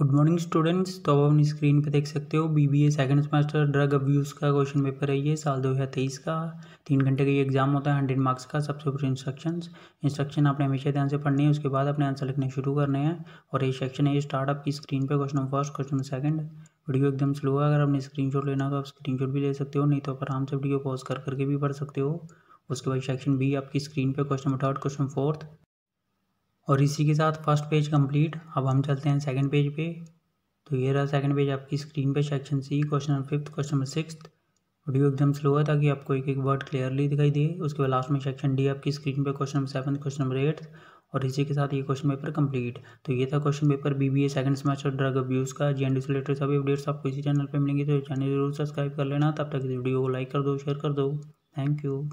good morning students तो आप अपनी स्क्रीन पे देख सकते हो BBA second semester drug abuse का क्वेश्चन पेपर है ये साल दो हज़ार तेईस का तीन घंटे का ये एग्जाम होता है हंड्रेड मार्क्स का सबसे ऊपर इंस्ट्रक्शंस इंस्ट्रक्शन आपने हमेशा ध्यान से पढ़नी है उसके बाद अपने आंसर लिखने शुरू करने हैं और ये सेक्शन है ये स्टार्ट आपकी स्क्रीन पर question first question second video एकदम स्लो है अगर आपने स्क्रीन लेना तो आप स्क्रीन भी ले सकते हो नहीं तो आप आराम से वीडियो पॉज कर करके भी पढ़ सकते हो उसके बाद सेक्शन बी आपकी स्क्रीन पर क्वेश्चन थर्ड क्वेश्चन फोर्थ और इसी के साथ फर्स्ट पेज कंप्लीट अब हम चलते हैं सेकंड पेज पे तो ये रहा सेकंड पेज आपकी स्क्रीन पे section C question number fifth question number six video एकदम स्लो है ताकि आपको एक एक वर्ड क्लियरली दिखाई दे उसके बाद लास्ट में सेक्शन डी आपकी स्क्रीन पे question number seven question number eight और इसी के साथ ये क्वेश्चन पेपर कंप्लीट तो ये था question paper B B A second semester drug abuse का जी एंड रिलेटेड सभी अपडेट्स आपको इसी चैनल पर मिलेंगे तो चैनल जरूर सब्सक्राइब कर लेना तब तक इस वीडियो को लाइक कर दो शेयर कर दो थैंक यू